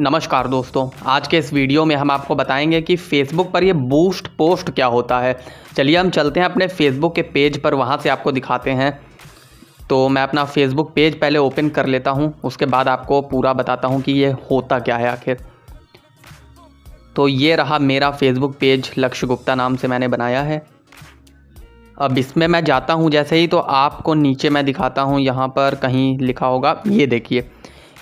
नमस्कार दोस्तों आज के इस वीडियो में हम आपको बताएंगे कि फेसबुक पर ये बूस्ट पोस्ट क्या होता है चलिए हम चलते हैं अपने फेसबुक के पेज पर वहाँ से आपको दिखाते हैं तो मैं अपना फेसबुक पेज पहले ओपन कर लेता हूँ उसके बाद आपको पूरा बताता हूँ कि ये होता क्या है आखिर तो ये रहा मेरा फेसबुक पेज लक्ष्य गुप्ता नाम से मैंने बनाया है अब इसमें मैं जाता हूँ जैसे ही तो आपको नीचे मैं दिखाता हूँ यहाँ पर कहीं लिखा होगा ये देखिए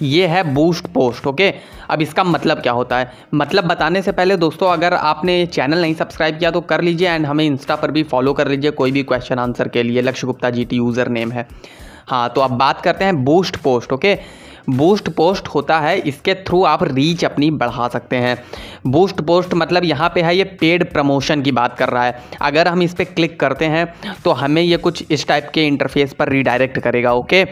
ये है बूस्ट पोस्ट ओके अब इसका मतलब क्या होता है मतलब बताने से पहले दोस्तों अगर आपने चैनल नहीं सब्सक्राइब किया तो कर लीजिए एंड हमें इंस्टा पर भी फॉलो कर लीजिए कोई भी क्वेश्चन आंसर के लिए Lakshya Gupta G T user name है हाँ तो अब बात करते हैं boost post okay boost post होता है इसके थ्रू आप रीच अपनी बढ़ा सकते हैं बूस्ट पोस्ट मतलब यहाँ पे है ये पेड प्रमोशन की बात कर रहा है अगर हम इस पर क्लिक करते हैं तो हमें ये कुछ इस टाइप के इंटरफेस पर रिडायरेक्ट करेगा ओके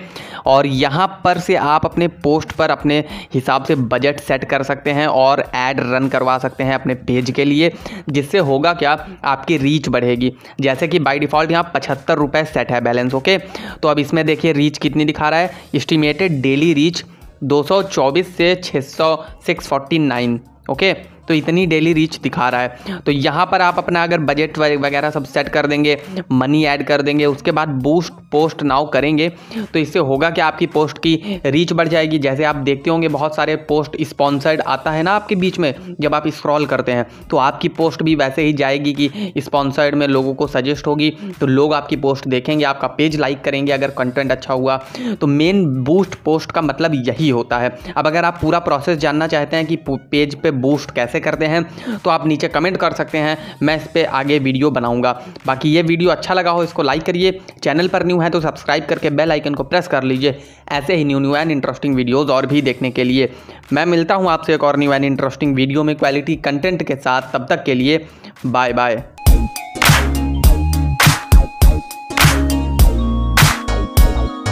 और यहाँ पर से आप अपने पोस्ट पर अपने हिसाब से बजट सेट कर सकते हैं और एड रन करवा सकते हैं अपने पेज के लिए जिससे होगा क्या आपकी रीच बढ़ेगी जैसे कि बाई डिफ़ॉल्ट यहाँ पचहत्तर रुपये सेट है बैलेंस ओके तो अब इसमें देखिए रीच कितनी दिखा रहा है इस्टीमेटेड डेली रीच 224 से 600 649 ओके तो इतनी डेली रीच दिखा रहा है तो यहाँ पर आप अपना अगर बजट वगैरह सब सेट कर देंगे मनी ऐड कर देंगे उसके बाद बूस्ट पोस्ट नाउ करेंगे तो इससे होगा कि आपकी पोस्ट की रीच बढ़ जाएगी जैसे आप देखते होंगे बहुत सारे पोस्ट स्पॉन्सर्ड आता है ना आपके बीच में जब आप स्क्रॉल करते हैं तो आपकी पोस्ट भी वैसे ही जाएगी कि स्पॉन्सर्ड में लोगों को सजेस्ट होगी तो लोग आपकी पोस्ट देखेंगे आपका पेज लाइक करेंगे अगर कंटेंट अच्छा हुआ तो मेन बूस्ट पोस्ट का मतलब यही होता है अब अगर आप पूरा प्रोसेस जानना चाहते हैं कि पेज पर बूस्ट कैसे कैसे करते हैं तो आप नीचे कमेंट कर सकते हैं मैं इस पर आगे वीडियो बनाऊँगा बाकी ये वीडियो अच्छा लगा हो इसको लाइक करिए चैनल पर न्यू है तो सब्सक्राइब करके बेल आइकन को प्रेस कर लीजिए ऐसे ही new new and interesting videos और भी देखने के लिए मैं मिलता हूँ आपसे एक और न्यू एंड इंटरेस्टिंग वीडियो में क्वालिटी कंटेंट के साथ तब तक के लिए बाय बाय